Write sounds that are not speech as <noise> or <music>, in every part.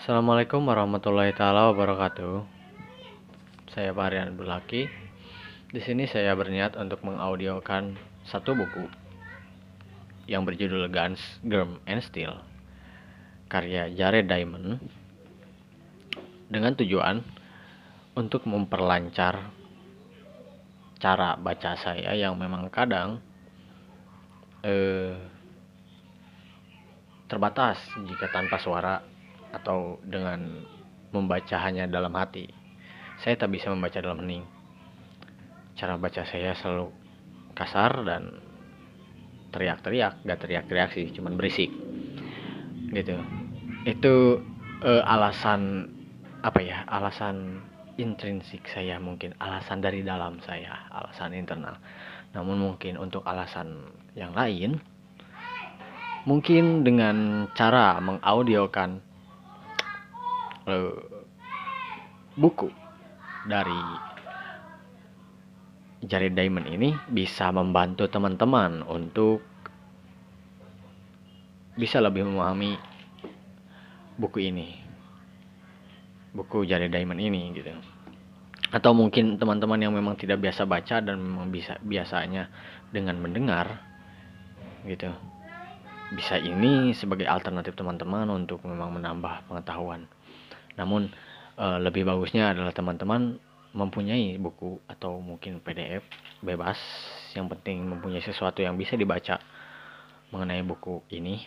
Assalamualaikum warahmatullahi taala wabarakatuh. Saya varian Bulaki. Di sini saya berniat untuk mengaudiokan satu buku yang berjudul Guns, Germ, and Steel karya Jared Diamond dengan tujuan untuk memperlancar cara baca saya yang memang kadang eh, terbatas jika tanpa suara atau dengan membaca hanya dalam hati. Saya tak bisa membaca dalam hening. Cara baca saya selalu kasar dan teriak-teriak, gak teriak-teriak sih, cuman berisik. Gitu. Itu uh, alasan apa ya? Alasan intrinsik saya mungkin, alasan dari dalam saya, alasan internal. Namun mungkin untuk alasan yang lain mungkin dengan cara mengaudiokan Eh, buku dari jari diamond ini bisa membantu teman-teman untuk bisa lebih memahami buku ini buku jari diamond ini gitu atau mungkin teman-teman yang memang tidak biasa baca dan memang bisa biasanya dengan mendengar gitu bisa ini sebagai alternatif teman-teman untuk memang menambah pengetahuan namun uh, lebih bagusnya adalah teman-teman mempunyai buku atau mungkin PDF bebas yang penting mempunyai sesuatu yang bisa dibaca mengenai buku ini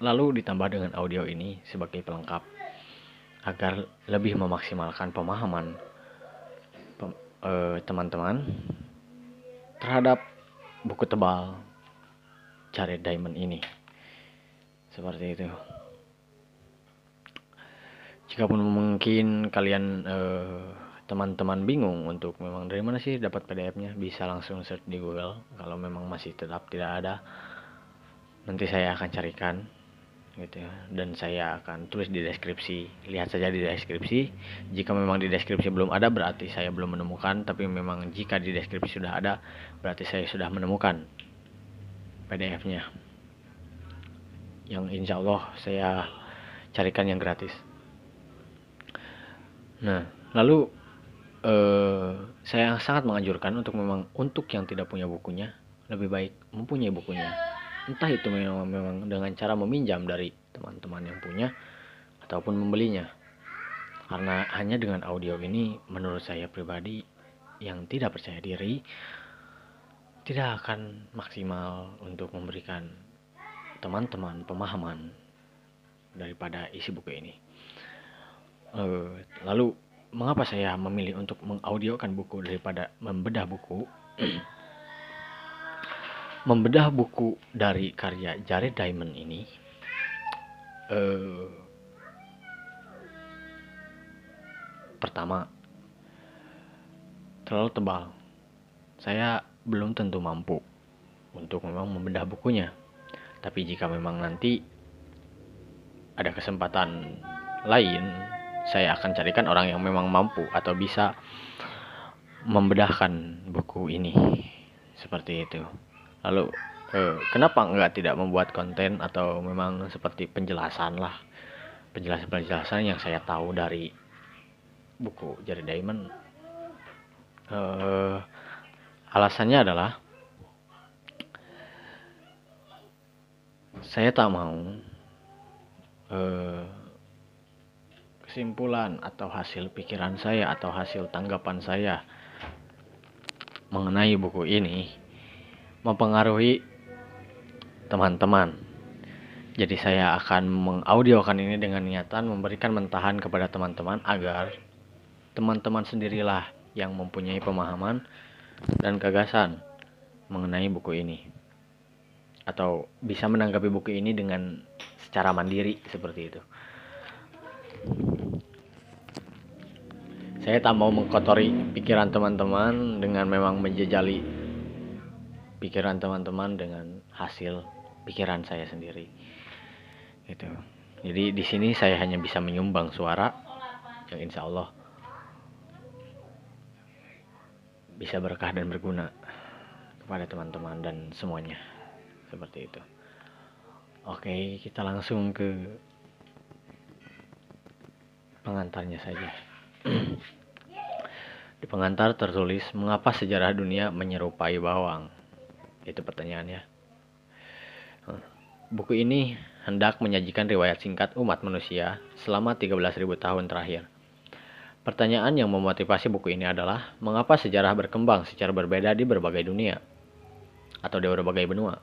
lalu ditambah dengan audio ini sebagai pelengkap agar lebih memaksimalkan pemahaman eh, teman-teman terhadap buku tebal cari Diamond ini seperti itu jika pun mungkin kalian eh, teman-teman uh, bingung untuk memang dari mana sih dapat PDF-nya bisa langsung search di Google kalau memang masih tetap tidak ada nanti saya akan carikan gitu ya dan saya akan tulis di deskripsi lihat saja di deskripsi jika memang di deskripsi belum ada berarti saya belum menemukan tapi memang jika di deskripsi sudah ada berarti saya sudah menemukan PDF-nya yang insya Allah saya carikan yang gratis Nah, lalu eh, saya sangat menganjurkan untuk memang untuk yang tidak punya bukunya lebih baik mempunyai bukunya. Entah itu memang, memang dengan cara meminjam dari teman-teman yang punya ataupun membelinya. Karena hanya dengan audio ini menurut saya pribadi yang tidak percaya diri tidak akan maksimal untuk memberikan teman-teman pemahaman daripada isi buku ini. Eh, lalu mengapa saya memilih untuk mengaudiokan buku daripada membedah buku? <clears throat> membedah buku dari karya Jared Diamond ini uh, pertama terlalu tebal. Saya belum tentu mampu untuk memang membedah bukunya. Tapi jika memang nanti ada kesempatan lain saya akan carikan orang yang memang mampu atau bisa membedahkan buku ini seperti itu lalu eh, kenapa enggak tidak membuat konten atau memang seperti penjelasan lah penjelasan-penjelasan yang saya tahu dari buku jari Diamond eh, alasannya adalah saya tak mau eh, kesimpulan atau hasil pikiran saya atau hasil tanggapan saya mengenai buku ini mempengaruhi teman-teman. Jadi saya akan mengaudiokan ini dengan niatan memberikan mentahan kepada teman-teman agar teman-teman sendirilah yang mempunyai pemahaman dan gagasan mengenai buku ini atau bisa menanggapi buku ini dengan secara mandiri seperti itu. saya tak mau mengkotori pikiran teman-teman dengan memang menjejali pikiran teman-teman dengan hasil pikiran saya sendiri gitu jadi di sini saya hanya bisa menyumbang suara yang insya Allah bisa berkah dan berguna kepada teman-teman dan semuanya seperti itu oke kita langsung ke pengantarnya saja di pengantar tertulis, mengapa sejarah dunia menyerupai bawang? Itu pertanyaannya. Buku ini hendak menyajikan riwayat singkat umat manusia selama 13.000 tahun terakhir. Pertanyaan yang memotivasi buku ini adalah, mengapa sejarah berkembang secara berbeda di berbagai dunia? Atau di berbagai benua?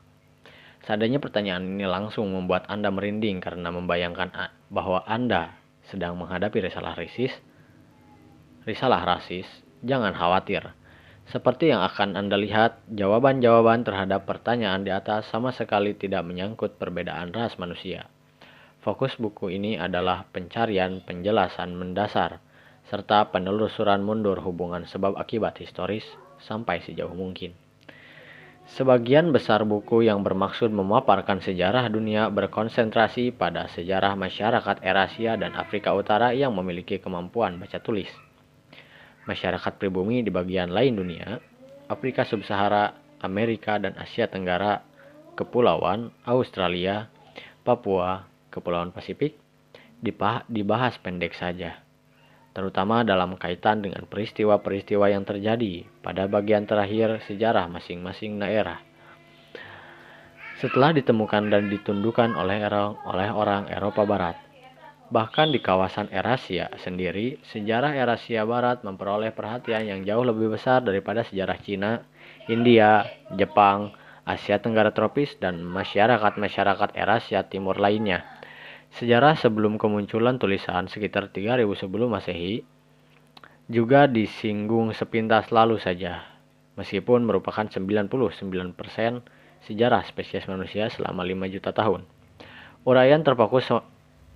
Seandainya pertanyaan ini langsung membuat Anda merinding karena membayangkan bahwa Anda sedang menghadapi risalah risis, risalah rasis, jangan khawatir. Seperti yang akan Anda lihat, jawaban-jawaban terhadap pertanyaan di atas sama sekali tidak menyangkut perbedaan ras manusia. Fokus buku ini adalah pencarian penjelasan mendasar serta penelusuran mundur hubungan sebab akibat historis sampai sejauh mungkin. Sebagian besar buku yang bermaksud memaparkan sejarah dunia berkonsentrasi pada sejarah masyarakat Eurasia dan Afrika Utara yang memiliki kemampuan baca tulis masyarakat pribumi di bagian lain dunia, Afrika Sub-Sahara, Amerika dan Asia Tenggara, Kepulauan, Australia, Papua, Kepulauan Pasifik, dibahas pendek saja, terutama dalam kaitan dengan peristiwa-peristiwa yang terjadi pada bagian terakhir sejarah masing-masing daerah. Setelah ditemukan dan ditundukkan oleh, oleh orang Eropa Barat, Bahkan di kawasan Erasia sendiri, sejarah Erasia Barat memperoleh perhatian yang jauh lebih besar daripada sejarah Cina, India, Jepang, Asia Tenggara tropis, dan masyarakat-masyarakat Erasia Timur lainnya. Sejarah sebelum kemunculan tulisan sekitar 3000 sebelum Masehi juga disinggung sepintas lalu saja, meskipun merupakan 99% sejarah spesies manusia selama 5 juta tahun. Urayan terfokus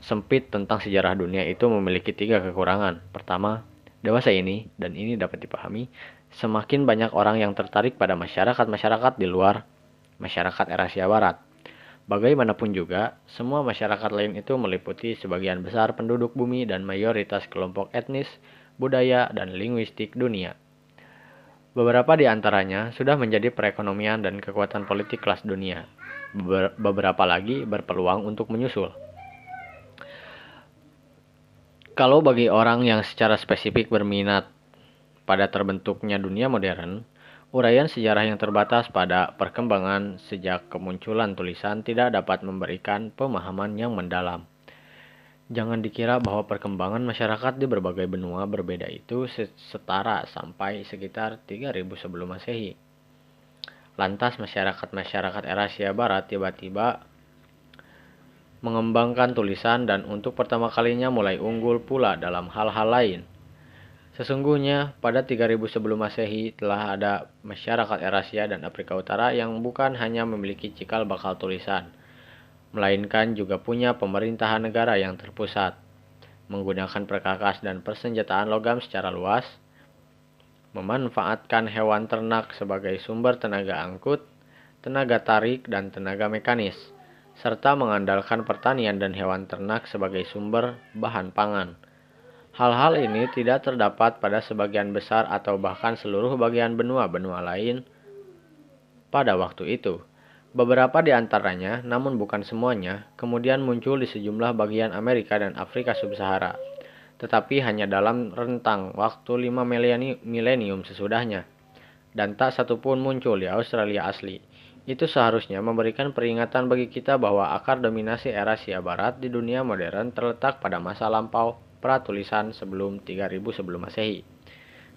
sempit tentang sejarah dunia itu memiliki tiga kekurangan. Pertama, dewasa ini, dan ini dapat dipahami, semakin banyak orang yang tertarik pada masyarakat-masyarakat di luar masyarakat Eurasia Barat. Bagaimanapun juga, semua masyarakat lain itu meliputi sebagian besar penduduk bumi dan mayoritas kelompok etnis, budaya, dan linguistik dunia. Beberapa di antaranya sudah menjadi perekonomian dan kekuatan politik kelas dunia. beberapa lagi berpeluang untuk menyusul. Kalau bagi orang yang secara spesifik berminat pada terbentuknya dunia modern, uraian sejarah yang terbatas pada perkembangan sejak kemunculan tulisan tidak dapat memberikan pemahaman yang mendalam. Jangan dikira bahwa perkembangan masyarakat di berbagai benua berbeda itu setara sampai sekitar 3000 sebelum Masehi. Lantas masyarakat-masyarakat Eurasia Barat tiba-tiba mengembangkan tulisan dan untuk pertama kalinya mulai unggul pula dalam hal-hal lain. Sesungguhnya, pada 3000 sebelum Masehi telah ada masyarakat Eurasia dan Afrika Utara yang bukan hanya memiliki cikal bakal tulisan, melainkan juga punya pemerintahan negara yang terpusat, menggunakan perkakas dan persenjataan logam secara luas, memanfaatkan hewan ternak sebagai sumber tenaga angkut, tenaga tarik, dan tenaga mekanis serta mengandalkan pertanian dan hewan ternak sebagai sumber bahan pangan. Hal-hal ini tidak terdapat pada sebagian besar atau bahkan seluruh bagian benua-benua lain pada waktu itu. Beberapa di antaranya, namun bukan semuanya, kemudian muncul di sejumlah bagian Amerika dan Afrika Sub-Sahara, tetapi hanya dalam rentang waktu 5 milenium sesudahnya, dan tak satupun muncul di Australia asli itu seharusnya memberikan peringatan bagi kita bahwa akar dominasi era Sia Barat di dunia modern terletak pada masa lampau pratulisan sebelum 3000 sebelum Masehi.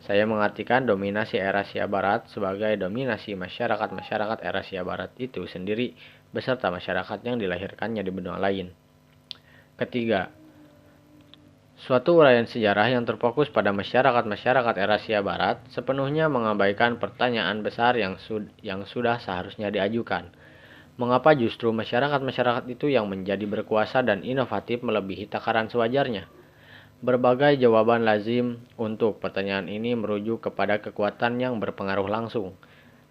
Saya mengartikan dominasi era Sia Barat sebagai dominasi masyarakat-masyarakat era Sia Barat itu sendiri beserta masyarakat yang dilahirkannya di benua lain. Ketiga, Suatu uraian sejarah yang terfokus pada masyarakat-masyarakat Erasia Barat sepenuhnya mengabaikan pertanyaan besar yang, sud yang sudah seharusnya diajukan. Mengapa justru masyarakat-masyarakat itu yang menjadi berkuasa dan inovatif melebihi takaran sewajarnya? Berbagai jawaban lazim untuk pertanyaan ini merujuk kepada kekuatan yang berpengaruh langsung,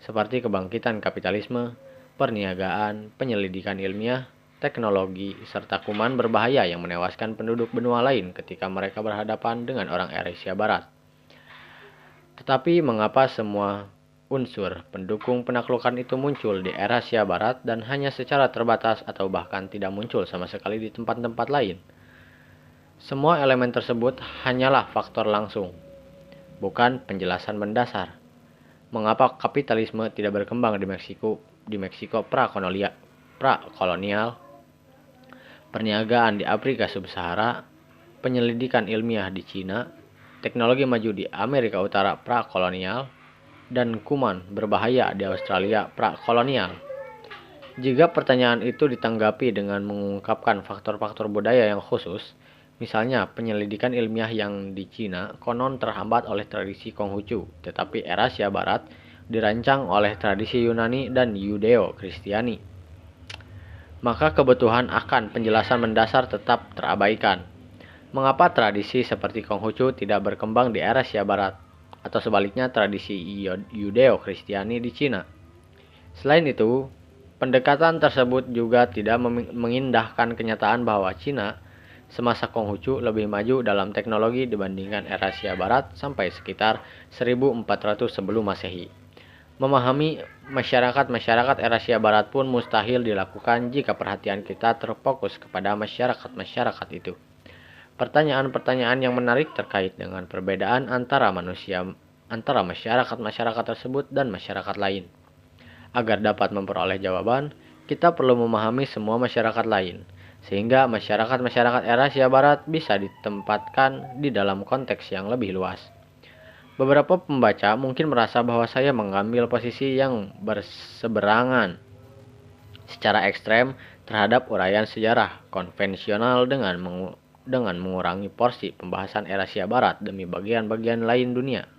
seperti kebangkitan kapitalisme, perniagaan, penyelidikan ilmiah, teknologi, serta kuman berbahaya yang menewaskan penduduk benua lain ketika mereka berhadapan dengan orang Eresia Barat. Tetapi mengapa semua unsur pendukung penaklukan itu muncul di Eurasia Barat dan hanya secara terbatas atau bahkan tidak muncul sama sekali di tempat-tempat lain? Semua elemen tersebut hanyalah faktor langsung, bukan penjelasan mendasar. Mengapa kapitalisme tidak berkembang di Meksiko di Meksiko prakolonial pra perniagaan di Afrika Sub-Sahara, penyelidikan ilmiah di Cina, teknologi maju di Amerika Utara prakolonial, dan kuman berbahaya di Australia prakolonial. Jika pertanyaan itu ditanggapi dengan mengungkapkan faktor-faktor budaya yang khusus, Misalnya, penyelidikan ilmiah yang di Cina konon terhambat oleh tradisi Konghucu, tetapi Erasia Barat dirancang oleh tradisi Yunani dan Yudeo-Kristiani maka kebutuhan akan penjelasan mendasar tetap terabaikan. Mengapa tradisi seperti Konghucu tidak berkembang di era Asia Barat atau sebaliknya tradisi Yudeo-Kristiani di Cina? Selain itu, pendekatan tersebut juga tidak mengindahkan kenyataan bahwa Cina semasa Konghucu lebih maju dalam teknologi dibandingkan era Asia Barat sampai sekitar 1400 sebelum Masehi. Memahami masyarakat-masyarakat Asia Barat pun mustahil dilakukan jika perhatian kita terfokus kepada masyarakat-masyarakat itu. Pertanyaan-pertanyaan yang menarik terkait dengan perbedaan antara manusia antara masyarakat-masyarakat tersebut dan masyarakat lain. Agar dapat memperoleh jawaban, kita perlu memahami semua masyarakat lain, sehingga masyarakat-masyarakat Asia Barat bisa ditempatkan di dalam konteks yang lebih luas. Beberapa pembaca mungkin merasa bahwa saya mengambil posisi yang berseberangan secara ekstrem terhadap uraian sejarah konvensional dengan mengu dengan mengurangi porsi pembahasan Asia Barat demi bagian-bagian lain dunia.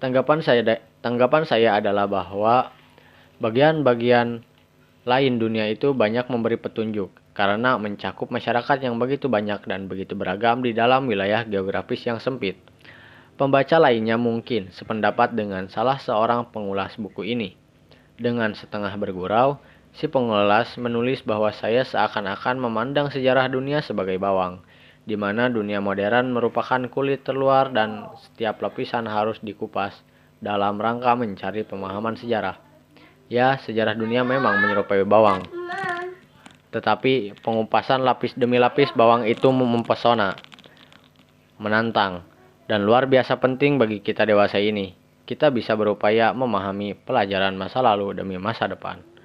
Tanggapan saya tanggapan saya adalah bahwa bagian-bagian lain dunia itu banyak memberi petunjuk karena mencakup masyarakat yang begitu banyak dan begitu beragam di dalam wilayah geografis yang sempit. Pembaca lainnya mungkin sependapat dengan salah seorang pengulas buku ini. Dengan setengah bergurau, si pengulas menulis bahwa saya seakan-akan memandang sejarah dunia sebagai bawang, di mana dunia modern merupakan kulit terluar dan setiap lapisan harus dikupas dalam rangka mencari pemahaman sejarah. Ya, sejarah dunia memang menyerupai bawang. Tetapi pengupasan lapis demi lapis bawang itu mempesona, menantang, dan luar biasa penting bagi kita dewasa ini. Kita bisa berupaya memahami pelajaran masa lalu demi masa depan.